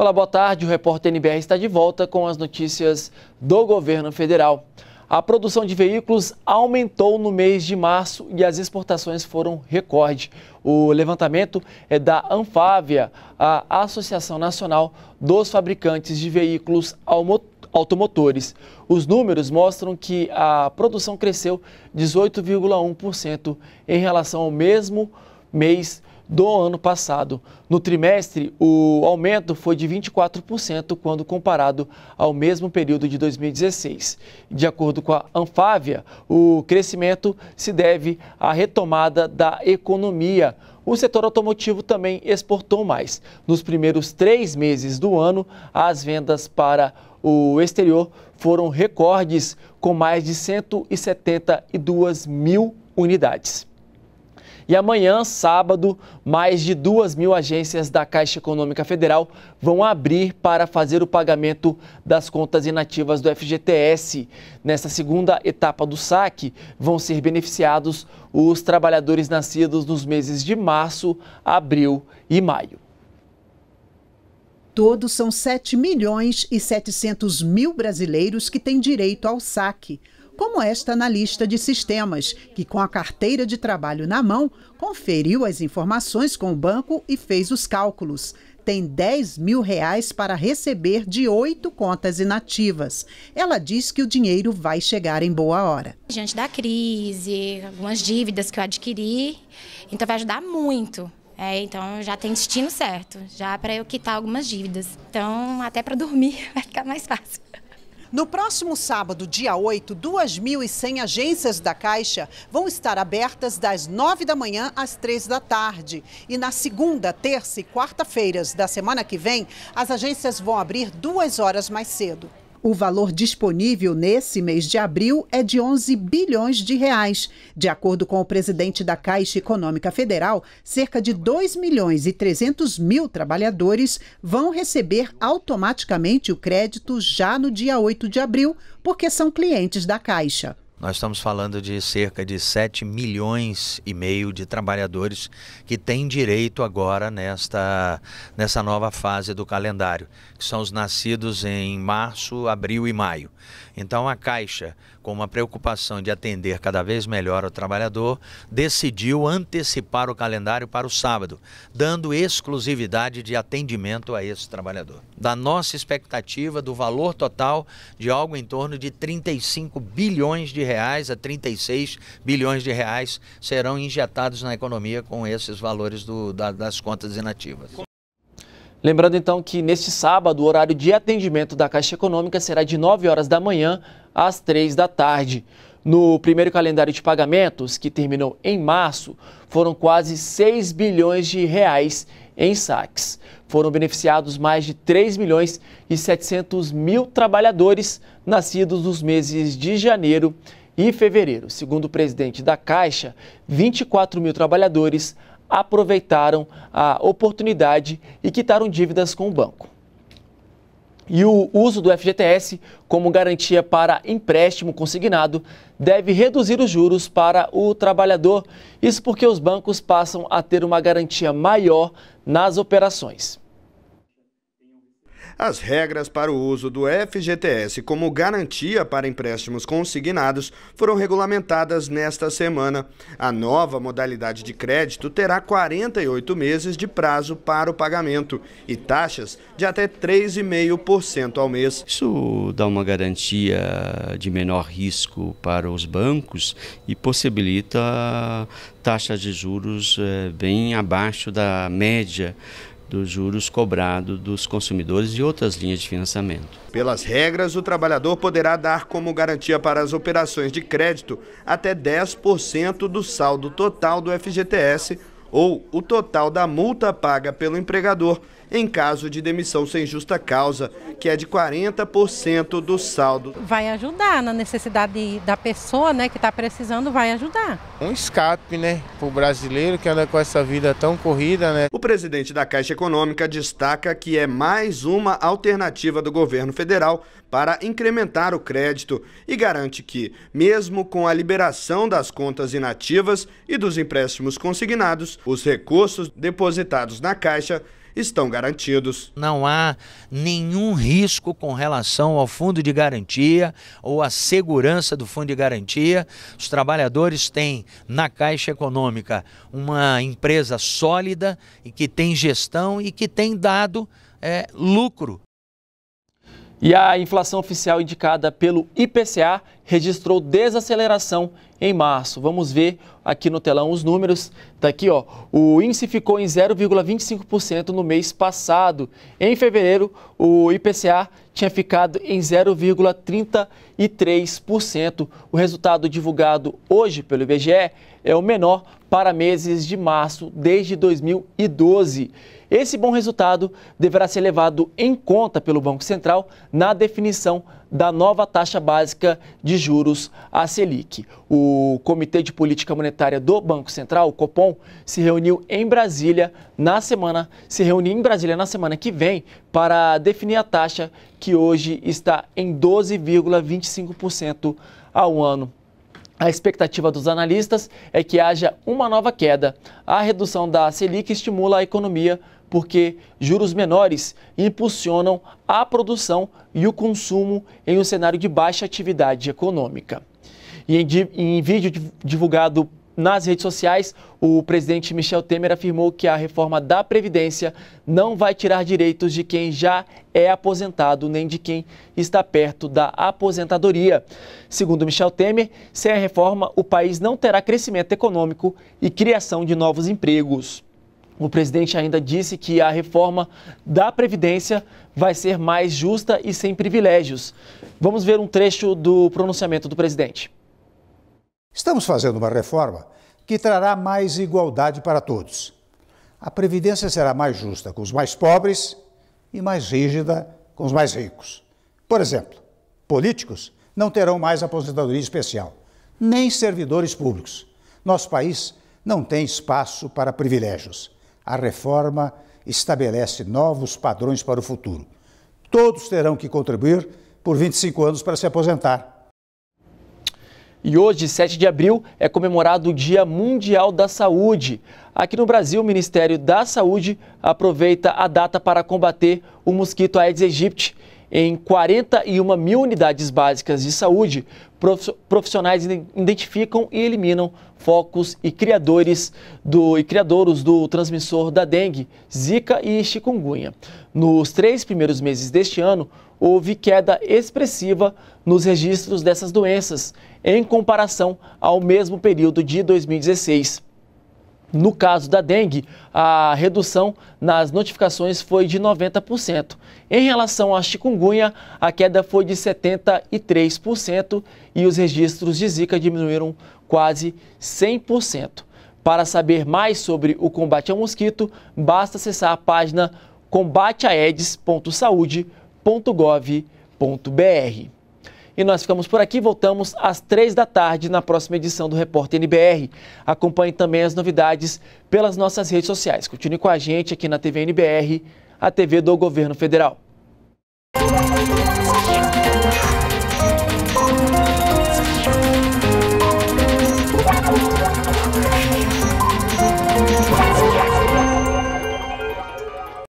Olá, boa tarde. O repórter NBR está de volta com as notícias do governo federal. A produção de veículos aumentou no mês de março e as exportações foram recorde. O levantamento é da Anfávia, a Associação Nacional dos Fabricantes de Veículos Automotores. Os números mostram que a produção cresceu 18,1% em relação ao mesmo mês do ano passado. No trimestre, o aumento foi de 24% quando comparado ao mesmo período de 2016. De acordo com a Anfávia, o crescimento se deve à retomada da economia. O setor automotivo também exportou mais. Nos primeiros três meses do ano, as vendas para o exterior foram recordes, com mais de 172 mil unidades. E amanhã, sábado, mais de 2 mil agências da Caixa Econômica Federal vão abrir para fazer o pagamento das contas inativas do FGTS. Nessa segunda etapa do saque, vão ser beneficiados os trabalhadores nascidos nos meses de março, abril e maio Todos são 7 milhões e 700 mil brasileiros que têm direito ao saque como esta analista de sistemas, que com a carteira de trabalho na mão, conferiu as informações com o banco e fez os cálculos tem 10 mil reais para receber de oito contas inativas. Ela diz que o dinheiro vai chegar em boa hora. Diante da crise, algumas dívidas que eu adquiri, então vai ajudar muito. É, então já tem destino certo, já para eu quitar algumas dívidas. Então até para dormir vai ficar mais fácil. No próximo sábado, dia 8, 2.100 agências da Caixa vão estar abertas das 9 da manhã às 3 da tarde. E na segunda, terça e quarta-feiras da semana que vem, as agências vão abrir duas horas mais cedo. O valor disponível nesse mês de abril é de 11 bilhões de reais. De acordo com o presidente da Caixa Econômica Federal, cerca de 2 milhões e 300 mil trabalhadores vão receber automaticamente o crédito já no dia 8 de abril, porque são clientes da Caixa. Nós estamos falando de cerca de 7 milhões e meio de trabalhadores que têm direito agora nesta, nessa nova fase do calendário, que são os nascidos em março, abril e maio. Então a Caixa, com uma preocupação de atender cada vez melhor o trabalhador, decidiu antecipar o calendário para o sábado, dando exclusividade de atendimento a esse trabalhador. Da nossa expectativa do valor total de algo em torno de 35 bilhões de reais a 36 bilhões de reais serão injetados na economia com esses valores do, da, das contas inativas. Lembrando então que neste sábado o horário de atendimento da Caixa Econômica será de 9 horas da manhã às 3 da tarde. No primeiro calendário de pagamentos, que terminou em março, foram quase 6 bilhões de reais em saques foram beneficiados mais de 3 milhões e 700 mil trabalhadores nascidos nos meses de janeiro e fevereiro. Segundo o presidente da Caixa, 24 mil trabalhadores aproveitaram a oportunidade e quitaram dívidas com o banco. E o uso do FGTS como garantia para empréstimo consignado deve reduzir os juros para o trabalhador. Isso porque os bancos passam a ter uma garantia maior nas operações as regras para o uso do FGTS como garantia para empréstimos consignados foram regulamentadas nesta semana. A nova modalidade de crédito terá 48 meses de prazo para o pagamento e taxas de até 3,5% ao mês. Isso dá uma garantia de menor risco para os bancos e possibilita taxas de juros eh, bem abaixo da média dos juros cobrados dos consumidores e outras linhas de financiamento. Pelas regras, o trabalhador poderá dar como garantia para as operações de crédito até 10% do saldo total do FGTS ou o total da multa paga pelo empregador em caso de demissão sem justa causa, que é de 40% do saldo. Vai ajudar na necessidade da pessoa né, que está precisando, vai ajudar. Um escape né, para o brasileiro que anda com essa vida tão corrida. Né? O presidente da Caixa Econômica destaca que é mais uma alternativa do governo federal para incrementar o crédito e garante que, mesmo com a liberação das contas inativas e dos empréstimos consignados, os recursos depositados na Caixa estão garantidos. Não há nenhum risco com relação ao fundo de garantia ou à segurança do fundo de garantia. Os trabalhadores têm na Caixa Econômica uma empresa sólida e que tem gestão e que tem dado é, lucro e a inflação oficial indicada pelo IPCA registrou desaceleração em março. Vamos ver aqui no telão os números. Tá aqui, ó. O índice ficou em 0,25% no mês passado. Em fevereiro, o IPCA tinha ficado em 0,33%. O resultado divulgado hoje pelo IBGE é o menor para meses de março desde 2012. Esse bom resultado deverá ser levado em conta pelo Banco Central na definição da nova taxa básica de juros, a Selic. O Comitê de Política Monetária do Banco Central, o Copom, se reuniu em Brasília na semana, se reuniu em Brasília na semana que vem para definir a taxa que hoje está em 12,25% ao ano. A expectativa dos analistas é que haja uma nova queda. A redução da Selic estimula a economia porque juros menores impulsionam a produção e o consumo em um cenário de baixa atividade econômica. E em, em vídeo divulgado nas redes sociais, o presidente Michel Temer afirmou que a reforma da Previdência não vai tirar direitos de quem já é aposentado nem de quem está perto da aposentadoria. Segundo Michel Temer, sem a reforma, o país não terá crescimento econômico e criação de novos empregos. O presidente ainda disse que a reforma da Previdência vai ser mais justa e sem privilégios. Vamos ver um trecho do pronunciamento do presidente. Estamos fazendo uma reforma que trará mais igualdade para todos. A Previdência será mais justa com os mais pobres e mais rígida com os mais ricos. Por exemplo, políticos não terão mais aposentadoria especial, nem servidores públicos. Nosso país não tem espaço para privilégios. A reforma estabelece novos padrões para o futuro. Todos terão que contribuir por 25 anos para se aposentar e hoje, 7 de abril, é comemorado o Dia Mundial da Saúde. Aqui no Brasil, o Ministério da Saúde aproveita a data para combater o mosquito Aedes aegypti em 41 mil unidades básicas de saúde, profissionais identificam e eliminam focos e criadores do, e criadores do transmissor da dengue, zika e chikungunya. Nos três primeiros meses deste ano, houve queda expressiva nos registros dessas doenças, em comparação ao mesmo período de 2016. No caso da dengue, a redução nas notificações foi de 90%. Em relação à chikungunya, a queda foi de 73% e os registros de Zika diminuíram quase 100%. Para saber mais sobre o combate ao mosquito, basta acessar a página combateaedes.saude.gov.br. E nós ficamos por aqui, voltamos às três da tarde na próxima edição do Repórter NBR. Acompanhe também as novidades pelas nossas redes sociais. Continue com a gente aqui na TV NBR, a TV do Governo Federal.